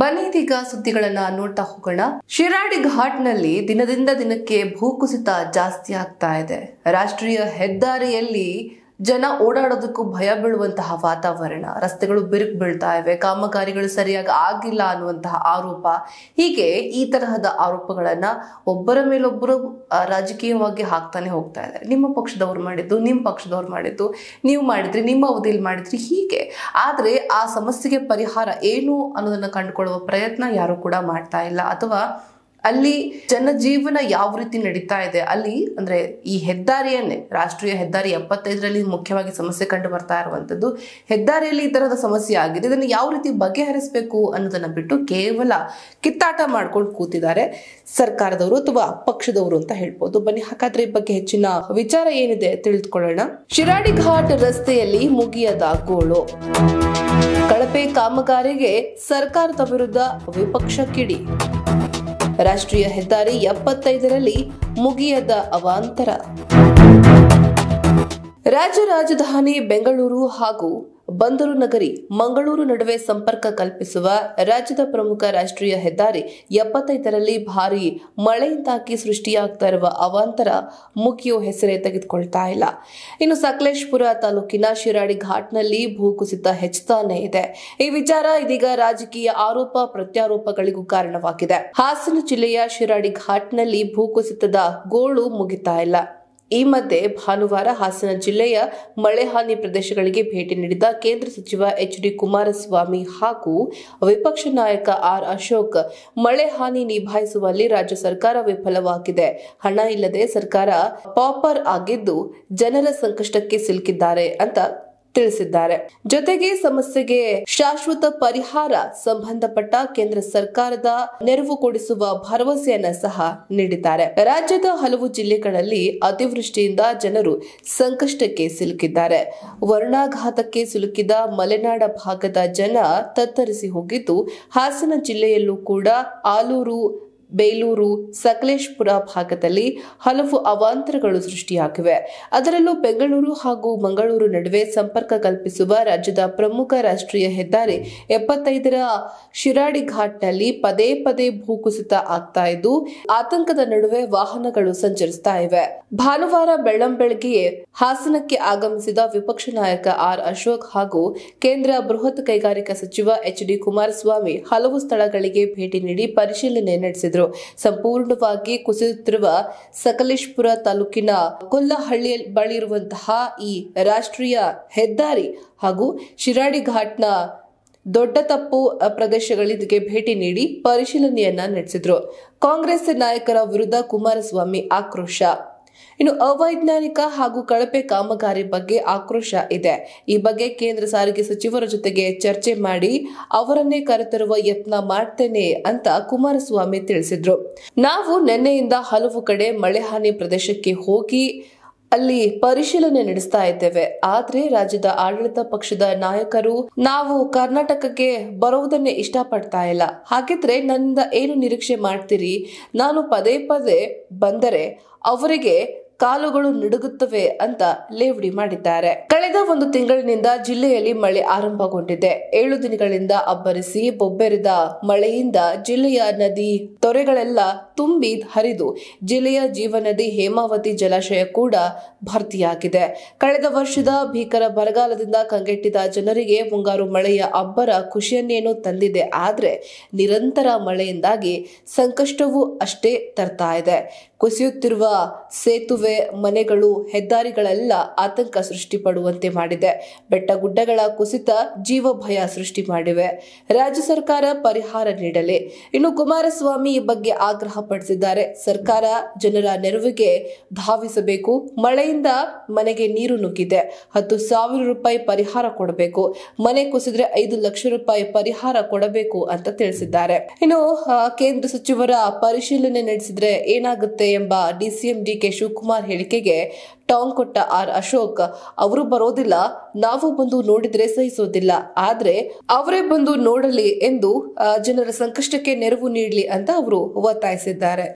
ಬನ್ನಿದೀಗ ಸುದ್ದಿಗಳನ್ನ ನೋಡ್ತಾ ಹೋಗೋಣ ಶಿರಾಡಿ ಘಾಟ್ನಲ್ಲಿ ದಿನದಿಂದ ದಿನಕ್ಕೆ ಭೂಕುಸಿತ ಜಾಸ್ತಿ ಆಗ್ತಾ ಇದೆ ರಾಷ್ಟ್ರೀಯ ಹೆದ್ದಾರಿಯಲ್ಲಿ ಜನ ಓಡಾಡೋದಕ್ಕೂ ಭಯ ಬೀಳುವಂತಹ ವಾತಾವರಣ ರಸ್ತೆಗಳು ಬಿರುಕು ಬೀಳ್ತಾ ಇವೆ ಕಾಮಗಾರಿಗಳು ಸರಿಯಾಗಿ ಆಗಿಲ್ಲ ಅನ್ನುವಂತಹ ಆರೋಪ ಹೀಗೆ ಈ ತರಹದ ಆರೋಪಗಳನ್ನ ಒಬ್ಬರ ಮೇಲೊಬ್ಬರು ರಾಜಕೀಯವಾಗಿ ಹಾಕ್ತಾನೆ ಹೋಗ್ತಾ ಇದ್ದಾರೆ ನಿಮ್ಮ ಪಕ್ಷದವ್ರು ಮಾಡಿದ್ದು ನಿಮ್ಮ ಪಕ್ಷದವ್ರು ಮಾಡಿದ್ದು ನೀವು ಮಾಡಿದ್ರಿ ನಿಮ್ಮ ಅವಧಿಯಲ್ಲಿ ಮಾಡಿದ್ರಿ ಹೀಗೆ ಆದರೆ ಆ ಸಮಸ್ಯೆಗೆ ಪರಿಹಾರ ಏನು ಅನ್ನೋದನ್ನ ಕಂಡುಕೊಳ್ಳುವ ಪ್ರಯತ್ನ ಯಾರು ಕೂಡ ಮಾಡ್ತಾ ಇಲ್ಲ ಅಥವಾ ಅಲ್ಲಿ ಜನಜೀವನ ಯಾವ ರೀತಿ ನಡೀತಾ ಇದೆ ಅಲ್ಲಿ ಅಂದ್ರೆ ಈ ಹೆದ್ದಾರಿಯನ್ನೇ ರಾಷ್ಟ್ರೀಯ ಹೆದ್ದಾರಿ ಎಪ್ಪತ್ತೈದರಲ್ಲಿ ಮುಖ್ಯವಾಗಿ ಸಮಸ್ಯೆ ಕಂಡು ಬರ್ತಾ ಇರುವಂತದ್ದು ಹೆದ್ದಾರಿಯಲ್ಲಿ ಈ ತರಹದ ಸಮಸ್ಯೆ ಆಗಿದೆ ಇದನ್ನು ಯಾವ ರೀತಿ ಬಗೆಹರಿಸಬೇಕು ಅನ್ನೋದನ್ನ ಬಿಟ್ಟು ಕೇವಲ ಕಿತ್ತಾಟ ಮಾಡ್ಕೊಂಡು ಕೂತಿದ್ದಾರೆ ಸರ್ಕಾರದವರು ಅಥವಾ ಪಕ್ಷದವರು ಅಂತ ಹೇಳ್ಬೋದು ಬನ್ನಿ ಹಾಗಾದ್ರೆ ಈ ಬಗ್ಗೆ ಹೆಚ್ಚಿನ ವಿಚಾರ ಏನಿದೆ ತಿಳಿದುಕೊಳ್ಳೋಣ ಶಿರಾಡಿ ಘಾಟ್ ರಸ್ತೆಯಲ್ಲಿ ಮುಗಿಯದ ಗೋಳು ಕಳಪೆ ಕಾಮಗಾರಿಗೆ ಸರ್ಕಾರದ ವಿರುದ್ಧ ವಿಪಕ್ಷ ಕಿಡಿ ರಾಷ್ಟ್ರೀಯ ಹೆದ್ದಾರಿ ಎಪ್ಪತ್ತೈದರಲ್ಲಿ ಮುಗಿಯದ ಅವಾಂತರ ರಾಜ್ಯ ರಾಜಧಾನಿ ಬೆಂಗಳೂರು ಹಾಗೂ ಬಂದರು ನಗರಿ ಮಂಗಳೂರು ನಡುವೆ ಸಂಪರ್ಕ ಕಲ್ಪಿಸುವ ರಾಜ್ಯದ ಪ್ರಮುಖ ರಾಷ್ಟ್ರೀಯ ಹೆದ್ದಾರಿ ಎಪ್ಪತ್ತೈದರಲ್ಲಿ ಭಾರಿ ಮಳೆಯಿಂದಾಗಿ ಸೃಷ್ಟಿಯಾಗ್ತಾ ಇರುವ ಅವಾಂತರ ಮುಖ್ಯ ಹೆಸರೇ ತೆಗೆದುಕೊಳ್ತಾ ಇಲ್ಲ ಇನ್ನು ಸಕಲೇಶ್ಪುರ ತಾಲೂಕಿನ ಶಿರಾಡಿ ಘಾಟ್ನಲ್ಲಿ ಭೂಕುಸಿತ ಹೆಚ್ಚುತ್ತಾನೆ ಇದೆ ಈ ವಿಚಾರ ಇದೀಗ ರಾಜಕೀಯ ಆರೋಪ ಪ್ರತ್ಯಾರೋಪಗಳಿಗೂ ಕಾರಣವಾಗಿದೆ ಹಾಸನ ಜಿಲ್ಲೆಯ ಶಿರಾಡಿ ಘಾಟ್ನಲ್ಲಿ ಭೂಕುಸಿತದ ಗೋಳು ಮುಗಿತಾ ಇಲ್ಲ ಈ ಮಧ್ಯೆ ಭಾನುವಾರ ಹಾಸನ ಜಿಲ್ಲೆಯ ಮಳೆಹಾನಿ ಪ್ರದೇಶಗಳಿಗೆ ಭೇಟಿ ನೀಡಿದ ಕೇಂದ್ರ ಸಚಿವ ಎಚ್ ಡಿ ಕುಮಾರಸ್ವಾಮಿ ಹಾಗೂ ವಿಪಕ್ಷ ನಾಯಕ ಆರ್ ಅಶೋಕ್ ಮಳೆ ಹಾನಿ ನಿಭಾಯಿಸುವಲ್ಲಿ ರಾಜ್ಯ ಸರ್ಕಾರ ವಿಫಲವಾಗಿದೆ ಹಣ ಇಲ್ಲದೆ ಸರ್ಕಾರ ಪಾಪರ್ ಆಗಿದ್ದು ಜನರ ಸಂಕಷ್ಟಕ್ಕೆ ಸಿಲುಕಿದ್ದಾರೆ ಅಂತ ತಿಳಿಸಿದ್ದಾರೆ ಜೊತೆಗೆ ಸಮಸ್ಯೆಗೆ ಶಾಶ್ವತ ಪರಿಹಾರ ಸಂಬಂಧಪಟ್ಟ ಕೇಂದ್ರ ಸರ್ಕಾರದ ನೆರವು ಕೊಡಿಸುವ ಭರವಸೆಯನ್ನ ಸಹ ನೀಡಿದ್ದಾರೆ ರಾಜ್ಯದ ಹಲವು ಜಿಲ್ಲೆಗಳಲ್ಲಿ ಅತಿವೃಷ್ಟಿಯಿಂದ ಜನರು ಸಂಕಷ್ಟಕ್ಕೆ ಸಿಲುಕಿದ್ದಾರೆ ವರ್ಣಾಘಾತಕ್ಕೆ ಸಿಲುಕಿದ ಮಲೆನಾಡ ಭಾಗದ ಜನ ತತ್ತರಿಸಿ ಹೋಗಿದ್ದು ಹಾಸನ ಜಿಲ್ಲೆಯಲ್ಲೂ ಕೂಡ ಆಲೂರು ಬೇಲೂರು ಸಕಲೇಶ್ಪುರ ಭಾಗದಲ್ಲಿ ಹಲವು ಅವಾಂತರಗಳು ಸೃಷ್ಟಿಯಾಗಿವೆ ಅದರಲ್ಲೂ ಬೆಂಗಳೂರು ಹಾಗೂ ಮಂಗಳೂರು ನಡುವೆ ಸಂಪರ್ಕ ಕಲ್ಪಿಸುವ ರಾಜ್ಯದ ಪ್ರಮುಖ ರಾಷ್ಟ್ರೀಯ ಹೆದ್ದಾರಿ ಎಪ್ಪತ್ತೈದರ ಶಿರಾಡಿ ಘಾಟ್ನಲ್ಲಿ ಪದೇ ಪದೇ ಭೂಕುಸಿತ ಆಗ್ತಾ ಇದ್ದು ಆತಂಕದ ನಡುವೆ ವಾಹನಗಳು ಸಂಚರಿಸ್ತಾ ಇವೆ ಭಾನುವಾರ ಬೆಳ್ಳಂಬೆಳಗ್ಗೆಯೇ ಹಾಸನಕ್ಕೆ ಆಗಮಿಸಿದ ವಿಪಕ್ಷ ನಾಯಕ ಆರ್ ಅಶೋಕ್ ಹಾಗೂ ಕೇಂದ್ರ ಬೃಹತ್ ಕೈಗಾರಿಕಾ ಸಚಿವ ಎಚ್ ಡಿ ಕುಮಾರಸ್ವಾಮಿ ಹಲವು ಸ್ಥಳಗಳಿಗೆ ಭೇಟಿ ನೀಡಿ ಪರಿಶೀಲನೆ ನಡೆಸಿದರು ಸಂಪೂರ್ಣವಾಗಿ ಕುಸಿಯುತ್ತಿರುವ ಸಕಲೇಶ್ಪುರ ತಾಲೂಕಿನ ಕೊಲ್ಲಹಳ್ಳಿಯ ಬಳಿ ಇರುವಂತಹ ಈ ರಾಷ್ಟ್ರೀಯ ಹೆದ್ದಾರಿ ಹಾಗೂ ಶಿರಾಡಿ ಘಾಟ್ನ ದೊಡ್ಡ ತಪ್ಪು ಪ್ರದೇಶಗಳಿಗೆ ಭೇಟಿ ನೀಡಿ ಪರಿಶೀಲನೆಯನ್ನ ನಡೆಸಿದ್ರು ಕಾಂಗ್ರೆಸ್ ನಾಯಕರ ವಿರುದ್ಧ ಕುಮಾರಸ್ವಾಮಿ ಆಕ್ರೋಶ ಇನ್ನು ಅವೈಜ್ಞಾನಿಕ ಹಾಗೂ ಕಳಪೆ ಕಾಮಗಾರಿ ಬಗ್ಗೆ ಆಕ್ರೋಶ ಇದೆ ಈ ಬಗ್ಗೆ ಕೇಂದ್ರ ಸಾರಿಗೆ ಸಚಿವರ ಜೊತೆಗೆ ಚರ್ಚೆ ಮಾಡಿ ಅವರನ್ನೇ ಕರೆತರುವ ಯತ್ನ ಮಾಡ್ತೇನೆ ಅಂತ ಕುಮಾರಸ್ವಾಮಿ ತಿಳಿಸಿದ್ರು ನಾವು ನಿನ್ನೆಯಿಂದ ಹಲವು ಕಡೆ ಮಳೆ ಹಾನಿ ಪ್ರದೇಶಕ್ಕೆ ಹೋಗಿ ಅಲ್ಲಿ ಪರಿಶೀಲನೆ ನಡೆಸ್ತಾ ಇದ್ದೇವೆ ಆದ್ರೆ ರಾಜ್ಯದ ಆಡಳಿತ ಪಕ್ಷದ ನಾಯಕರು ನಾವು ಕರ್ನಾಟಕಕ್ಕೆ ಬರುವುದನ್ನೇ ಇಷ್ಟಪಡ್ತಾ ಇಲ್ಲ ಹಾಗಿದ್ರೆ ನನ್ನಿಂದ ಏನು ನಿರೀಕ್ಷೆ ಮಾಡ್ತೀರಿ ನಾನು ಪದೇ ಪದೇ ಬಂದರೆ ಅವರಿಗೆ ಕಾಲುಗಳು ನಡುಗುತ್ತವೆ ಅಂತ ಲೇವಡಿ ಮಾಡಿದ್ದಾರೆ ಕಳೆದ ಒಂದು ತಿಂಗಳಿನಿಂದ ಜಿಲ್ಲೆಯಲ್ಲಿ ಮಳೆ ಆರಂಭಗೊಂಡಿದೆ ಏಳು ದಿನಗಳಿಂದ ಅಬ್ಬರಿಸಿ ಬೊಬ್ಬೆರಿದ ಮಳೆಯಿಂದ ಜಿಲ್ಲೆಯ ನದಿ ತೊರೆಗಳೆಲ್ಲ ತುಂಬಿ ಹರಿದು ಜಿಲ್ಲೆಯ ಜೀವನದಿ ಹೇಮಾವತಿ ಜಲಾಶಯ ಕೂಡ ಭರ್ತಿಯಾಗಿದೆ ಕಳೆದ ವರ್ಷದ ಭೀಕರ ಬರಗಾಲದಿಂದ ಕಂಗೆಟ್ಟಿದ ಜನರಿಗೆ ಮುಂಗಾರು ಮಳೆಯ ಅಬ್ಬರ ಖುಷಿಯನ್ನೇನು ತಂದಿದೆ ಆದರೆ ನಿರಂತರ ಮಳೆಯಿಂದಾಗಿ ಸಂಕಷ್ಟವೂ ಅಷ್ಟೇ ತರ್ತಾ ಇದೆ ಕುಸಿಯುತ್ತಿರುವ ಸೇತುವೆ ಮನೆಗಳು ಹೆದ್ದಾರಿಗಳೆಲ್ಲ ಆತಂಕ ಸೃಷ್ಟಿಪಡುವಂತೆ ಮಾಡಿದೆ ಬೆಟ್ಟ ಗುಡ್ಡಗಳ ಕುಸಿತ ಜೀವ ಭಯ ಸೃಷ್ಟಿ ಮಾಡಿವೆ ರಾಜ್ಯ ಸರ್ಕಾರ ಪರಿಹಾರ ನೀಡಲಿ ಇನ್ನು ಕುಮಾರಸ್ವಾಮಿ ಈ ಬಗ್ಗೆ ಆಗ್ರಹ ಪಡಿಸಿದ್ದಾರೆ ಸರ್ಕಾರ ಜನರ ನೆರವಿಗೆ ಧಾವಿಸಬೇಕು ಮಳೆಯಿಂದ ಮನೆಗೆ ನೀರು ನುಗ್ಗಿದೆ ಹತ್ತು ಸಾವಿರ ರೂಪಾಯಿ ಪರಿಹಾರ ಕೊಡಬೇಕು ಮನೆ ಕುಸಿದ್ರೆ ಐದು ಲಕ್ಷ ರೂಪಾಯಿ ಪರಿಹಾರ ಕೊಡಬೇಕು ಅಂತ ತಿಳಿಸಿದ್ದಾರೆ ಇನ್ನು ಕೇಂದ್ರ ಸಚಿವರ ಪರಿಶೀಲನೆ ನಡೆಸಿದ್ರೆ ಏನಾಗುತ್ತೆ ಎಂಬ ಡಿಸಿಎಂ ಡಿಕೆ ಶಿವಕುಮಾರ್ ಹೇಳಿಕೆಗೆ ಟಾಂಗ್ ಕೊಟ್ಟ ಆರ್ ಅಶೋಕ್ ಅವರು ಬರೋದಿಲ್ಲ ನಾವು ಬಂದು ನೋಡಿದ್ರೆ ಸಹಿಸೋದಿಲ್ಲ ಆದ್ರೆ ಅವರೇ ಬಂದು ನೋಡಲಿ ಎಂದು ಜನರ ಸಂಕಷ್ಟಕ್ಕೆ ನೆರವು ನೀಡಲಿ ಅಂತ ಅವರು ಒತ್ತಾಯಿಸಿದ್ದಾರೆ